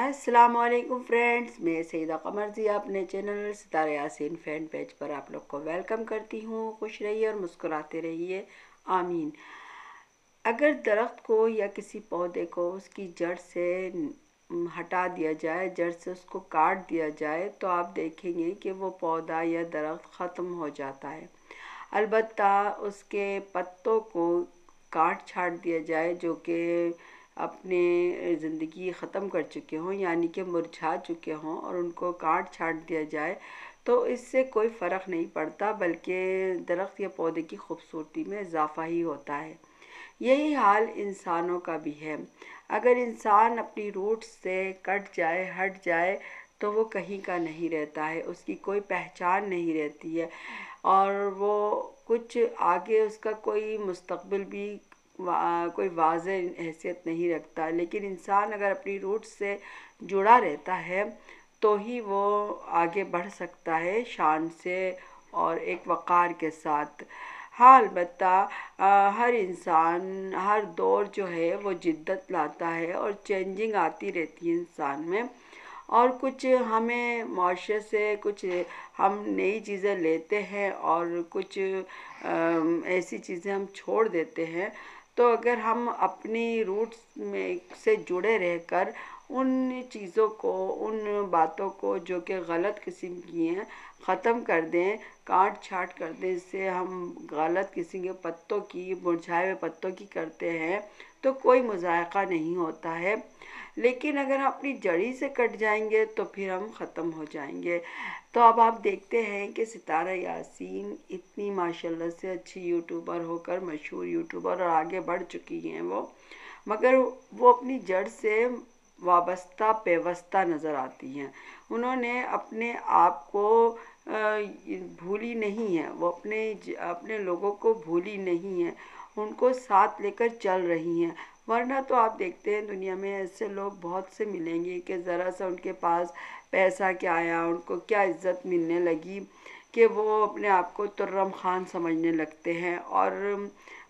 अस्सलाम वालेकुम फ्रेंड्स मैं सईदा कमर जी अपने चैनल सितारे यासीन फैन पेज पर आप लोग को वेलकम करती हूँ खुश रहिए और मुस्कुराते रहिए आमीन अगर दरख्त को या किसी पौधे को उसकी जड़ से हटा दिया जाए जड़ से उसको काट दिया जाए तो आप देखेंगे कि वो पौधा या दरख्त ख़त्म हो जाता है अलबत्ता उसके पत्तों को काट छाट दिया जाए जो कि अपने ज़िंदगी ख़त्म कर चुके हों यानी कि मुरझा चुके हों और उनको काट छाट दिया जाए तो इससे कोई फ़र्क नहीं पड़ता बल्कि दरख्त या पौधे की खूबसूरती में इजाफ़ा ही होता है यही हाल इंसानों का भी है अगर इंसान अपनी रूट से कट जाए हट जाए तो वो कहीं का नहीं रहता है उसकी कोई पहचान नहीं रहती है और वो कुछ आगे उसका कोई मुस्तबिल भी वा, कोई वाज हैसियत नहीं रखता लेकिन इंसान अगर अपनी रूट से जुड़ा रहता है तो ही वो आगे बढ़ सकता है शान से और एक वक़ार के साथ हाँ अलबत् हर इंसान हर दौर जो है वो जिद्दत लाता है और चेंजिंग आती रहती है इंसान में और कुछ हमें मुआरे से कुछ हम नई चीज़ें लेते हैं और कुछ ऐसी चीज़ें हम छोड़ देते हैं तो अगर हम अपनी रूट्स में से जुड़े रहकर उन चीज़ों को उन बातों को जो कि गलत किस्म की हैं ख़त्म कर दें काट छाट कर दें इससे हम गलत किस्म के पत्तों की मुरझाए हुए पत्तों की करते हैं तो कोई मज़ायक़ नहीं होता है लेकिन अगर हम अपनी जड़ी से कट जाएंगे तो फिर हम ख़त्म हो जाएंगे तो अब आप देखते हैं कि सितारा यासीन इतनी माशाल्लाह से अच्छी यूट्यूबर होकर मशहूर यूट्यूबर और आगे बढ़ चुकी हैं वो मगर वो अपनी जड़ से वाबस्ता पेवस्ता नज़र आती हैं उन्होंने अपने आप को भूली नहीं है वो अपने अपने लोगों को भूली नहीं है उनको साथ लेकर चल रही हैं वरना तो आप देखते हैं दुनिया में ऐसे लोग बहुत से मिलेंगे कि ज़रा सा उनके पास पैसा क्या आया उनको क्या इज्जत मिलने लगी कि वो अपने आप को तुर्रम खान समझने लगते हैं और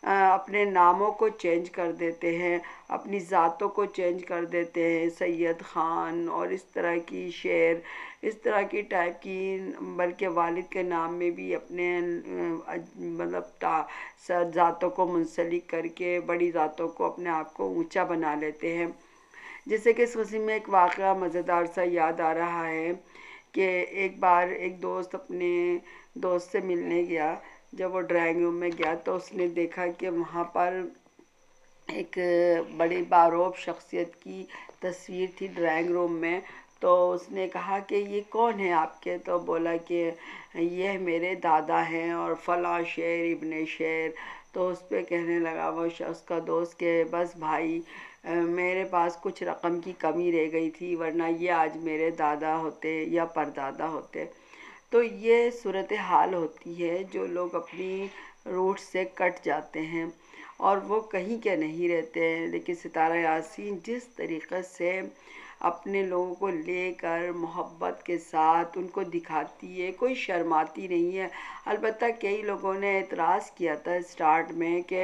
अपने नामों को चेंज कर देते हैं अपनी ज़ातों को चेंज कर देते हैं सैयद ख़ान और इस तरह की शेर इस तरह की टाइप की बल्कि वालिद के नाम में भी अपने मतलब ज़ातों को मुंसलिक करके बड़ी ज़ातों को अपने आप को ऊंचा बना लेते हैं जैसे कि इस कस्म में एक वाक़ मज़ेदार सा याद आ रहा है कि एक बार एक दोस्त अपने दोस्त से मिलने गया जब वो ड्राइंग रूम में गया तो उसने देखा कि वहाँ पर एक बड़ी बारोब शख्सियत की तस्वीर थी ड्राइंग रूम में तो उसने कहा कि ये कौन है आपके तो बोला कि ये मेरे दादा हैं और फला शेर इबन शेर तो उस पर कहने लगा वो उसका दोस्त के बस भाई मेरे पास कुछ रकम की कमी रह गई थी वरना ये आज मेरे दादा होते या परदादा होते तो ये सूरत हाल होती है जो लोग अपनी रूट से कट जाते हैं और वो कहीं के नहीं रहते हैं लेकिन सितारा यासीन जिस तरीक़े से अपने लोगों को लेकर मोहब्बत के साथ उनको दिखाती है कोई शर्माती नहीं है अलबत्त कई लोगों ने एतराज़ किया था स्टार्ट में कि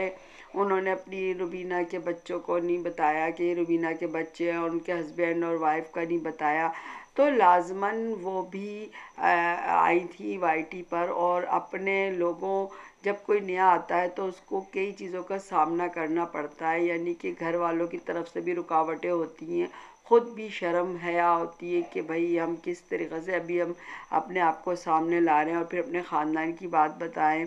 उन्होंने अपनी रुबीना के बच्चों को नहीं बताया कि रुबीना के बच्चे हैं और उनके हस्बैंड और वाइफ का नहीं बताया तो लाजमन वो भी आई थी वाईटी पर और अपने लोगों जब कोई नया आता है तो उसको कई चीज़ों का सामना करना पड़ता है यानी कि घर वालों की तरफ से भी रुकावटें होती हैं ख़ुद भी शर्म हया होती है कि भाई हम किस तरीक़े से अभी हम अपने आप को सामने ला रहे हैं और फिर अपने ख़ानदान की बात बताएं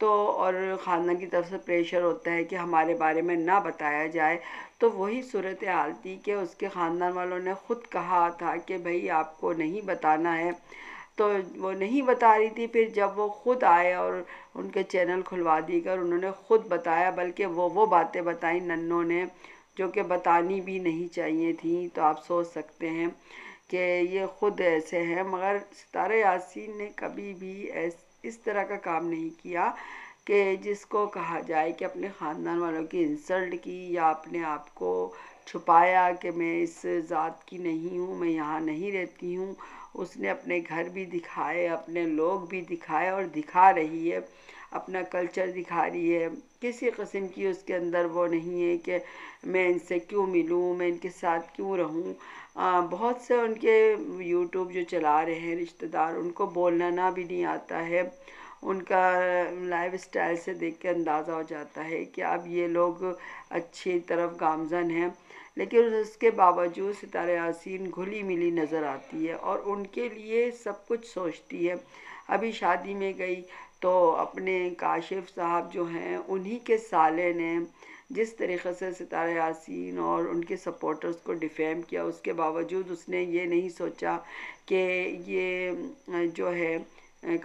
तो और ख़ानदान की तरफ से प्रेशर होता है कि हमारे बारे में ना बताया जाए तो वही सूरत हाल थी कि उसके ख़ानदान वालों ने ख़ुद कहा था कि भाई आपको नहीं बताना है तो वो नहीं बता रही थी फिर जब वो ख़ुद आए और उनके चैनल खुलवा दी कर उन्होंने ख़ुद बताया बल्कि वो वो बातें बताई नन्नों ने जो कि बतानी भी नहीं चाहिए थी तो आप सोच सकते हैं कि ये ख़ुद ऐसे हैं मगर सितारे यासीन ने कभी भी ऐस इस तरह का काम नहीं किया कि जिसको कहा जाए कि अपने ख़ानदान वालों की इंसल्ट की या अपने आप को छुपाया कि मैं इस ज़ात की नहीं हूँ मैं यहाँ नहीं रहती हूँ उसने अपने घर भी दिखाए अपने लोग भी दिखाए और दिखा रही है अपना कल्चर दिखा रही है किसी कस्म की उसके अंदर वो नहीं है कि मैं इनसे क्यों मिलूँ मैं इनके साथ क्यों रहूँ बहुत से उनके यूट्यूब जो चला रहे हैं रिश्तेदार उनको बोलना ना भी नहीं आता है उनका लाइफ स्टाइल से देख के अंदाज़ा हो जाता है कि अब ये लोग अच्छी तरफ गामजन हैं लेकिन उसके बावजूद सितारे यासिन घुली मिली नज़र आती है और उनके लिए सब कुछ सोचती है अभी शादी में गई तो अपने काशिफ साहब जो हैं उन्हीं के साले ने जिस तरीक़े से सितारे यासीन और उनके सपोर्टर्स को डिफेम किया उसके बावजूद उसने ये नहीं सोचा कि ये जो है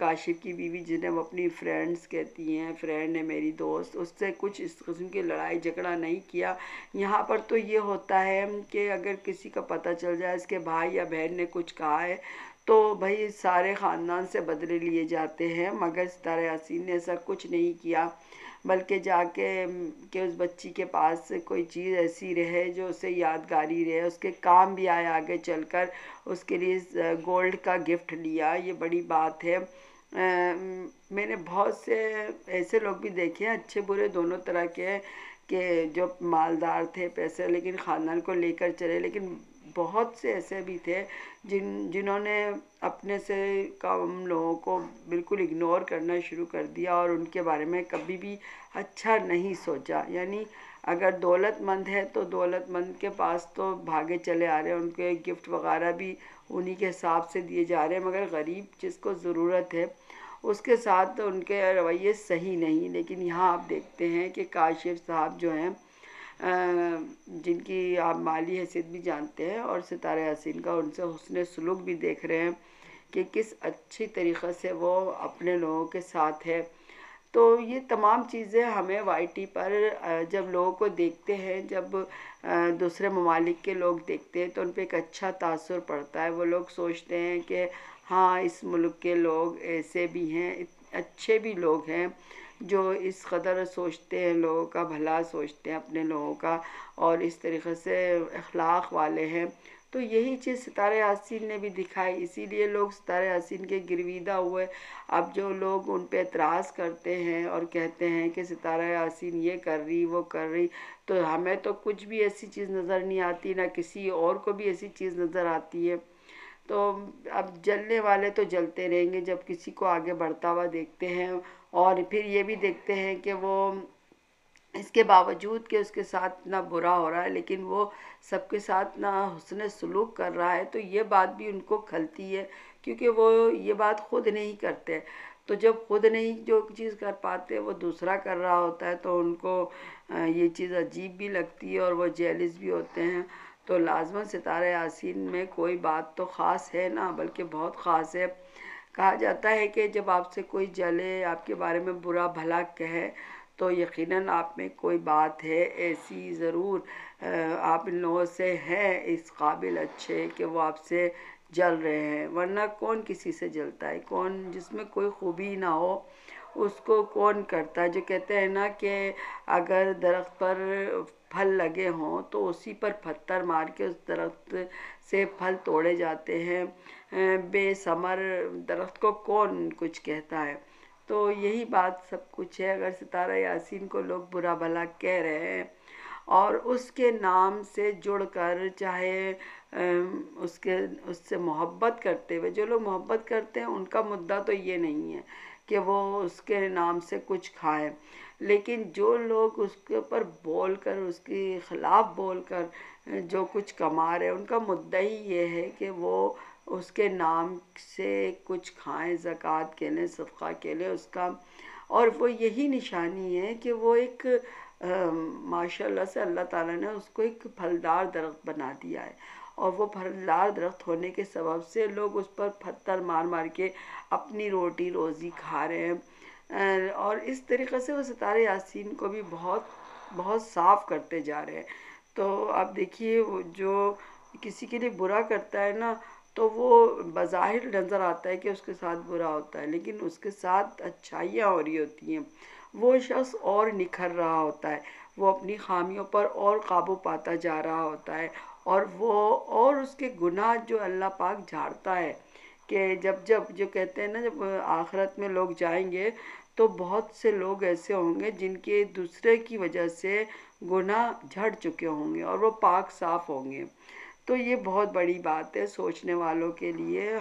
काशिफ की बीवी जिन्हें वो अपनी फ्रेंड्स कहती हैं फ्रेंड है मेरी दोस्त उससे कुछ इस किस्म की लड़ाई झगड़ा नहीं किया यहाँ पर तो ये होता है कि अगर किसी का पता चल जाए इसके भाई या बहन ने कुछ कहा है तो भाई सारे ख़ानदान से बदले लिए जाते हैं मगर सितारे यासिन ने ऐसा कुछ नहीं किया बल्कि जाके के उस बच्ची के पास कोई चीज़ ऐसी रहे जो उसे यादगारी रहे उसके काम भी आए आगे चलकर उसके लिए गोल्ड का गिफ्ट लिया ये बड़ी बात है आ, मैंने बहुत से ऐसे लोग भी देखे हैं अच्छे बुरे दोनों तरह के के जो मालदार थे पैसे लेकिन ख़ानदान को लेकर चले लेकिन बहुत से ऐसे भी थे जिन जिन्होंने अपने से कम लोगों को बिल्कुल इग्नोर करना शुरू कर दिया और उनके बारे में कभी भी अच्छा नहीं सोचा यानी अगर दौलतमंद है तो दौलतमंद के पास तो भागे चले आ रहे हैं उनके गिफ्ट वगैरह भी उन्हीं के हिसाब से दिए जा रहे हैं मगर गरीब जिसको ज़रूरत है उसके साथ उनके रवैये सही नहीं लेकिन यहाँ आप देखते हैं कि काशिफ साहब जो हैं जिनकी आप माली हैसियत भी जानते हैं और सितारे हसीन का उनसे हसन सलूक भी देख रहे हैं कि किस अच्छी तरीक़े से वो अपने लोगों के साथ है तो ये तमाम चीज़ें हमें वाई टी पर जब लोगों को देखते हैं जब दूसरे ममालिक के लोग देखते हैं तो उन पर एक अच्छा तासर पड़ता है वो लोग सोचते हैं कि हाँ इस मुल्क के लोग ऐसे भी हैं अच्छे भी लोग हैं जो इस कदर सोचते हैं लोगों का भला सोचते हैं अपने लोगों का और इस तरीके से अखलाक वाले हैं तो यही चीज़ सितारे यासिन ने भी दिखाई इसीलिए लोग सितारे यासिन के गिरविदा हुए अब जो लोग उन पर एतराज़ करते हैं और कहते हैं कि सितारे यासिन ये कर रही वो कर रही तो हमें तो कुछ भी ऐसी चीज़ नज़र नहीं आती ना किसी और को भी ऐसी चीज़ नज़र आती है तो अब जलने वाले तो जलते रहेंगे जब किसी को आगे बढ़ता हुआ देखते हैं और फिर ये भी देखते हैं कि वो इसके बावजूद कि उसके साथ ना बुरा हो रहा है लेकिन वो सबके साथ ना हसन सलूक कर रहा है तो ये बात भी उनको खलती है क्योंकि वो ये बात खुद नहीं करते तो जब खुद नहीं जो चीज़ कर पाते वो दूसरा कर रहा होता है तो उनको ये चीज़ अजीब भी लगती है और वो जेलिस भी होते हैं तो लाजमन सितारे यासिन में कोई बात तो ख़ास है ना बल्कि बहुत ख़ास है कहा जाता है कि जब आपसे कोई जले आपके बारे में बुरा भला कहे तो यकीनन आप में कोई बात है ऐसी ज़रूर आप इन लोगों से हैं इस काबिल अच्छे कि वो आपसे जल रहे हैं वरना कौन किसी से जलता है कौन जिसमें कोई खूबी ना हो उसको कौन करता जो कहते हैं ना कि अगर दरख्त पर फल लगे हों तो उसी पर पत्थर मार के उस दरख्त से फल तोड़े जाते हैं बेसमर दरख्त को कौन कुछ कहता है तो यही बात सब कुछ है अगर सितारा यासीन को लोग बुरा भला कह रहे हैं और उसके नाम से जुड़कर चाहे उसके उससे मोहब्बत करते हुए जो लोग मोहब्बत करते हैं उनका मुद्दा तो ये नहीं है कि वो उसके नाम से कुछ खाए लेकिन जो लोग उसके ऊपर बोल कर उसके ख़िलाफ़ बोल कर जो कुछ कमा रहे हैं उनका मुद्दा ही ये है कि वो उसके नाम से कुछ खाएं ज़क़़त के लिए सदका के लिए उसका और वो यही निशानी है कि वो एक माशाल्लाह से अल्लाह ताला ने उसको एक फलदार दरख्त बना दिया है और वो फलदार दरख्त होने के सबब से लोग उस पर पत्थर मार मार के अपनी रोटी रोज़ी खा रहे हैं और इस तरीक़े से वो सितारे यासीन को भी बहुत बहुत साफ करते जा रहे हैं तो आप देखिए जो किसी के लिए बुरा करता है ना तो वो बज़ाहिर नज़र आता है कि उसके साथ बुरा होता है लेकिन उसके साथ अच्छाइयाँ हो रही होती हैं वो शख्स और निखर रहा होता है वो अपनी खामियों पर और काबू पाता जा रहा होता है और वो और उसके गुनाह जो अल्लाह पाक झाड़ता है कि जब जब जो कहते हैं ना जब आखरत में लोग जाएंगे तो बहुत से लोग ऐसे होंगे जिनके दूसरे की वजह से गुनाह झड़ चुके होंगे और वो पाक साफ होंगे तो ये बहुत बड़ी बात है सोचने वालों के लिए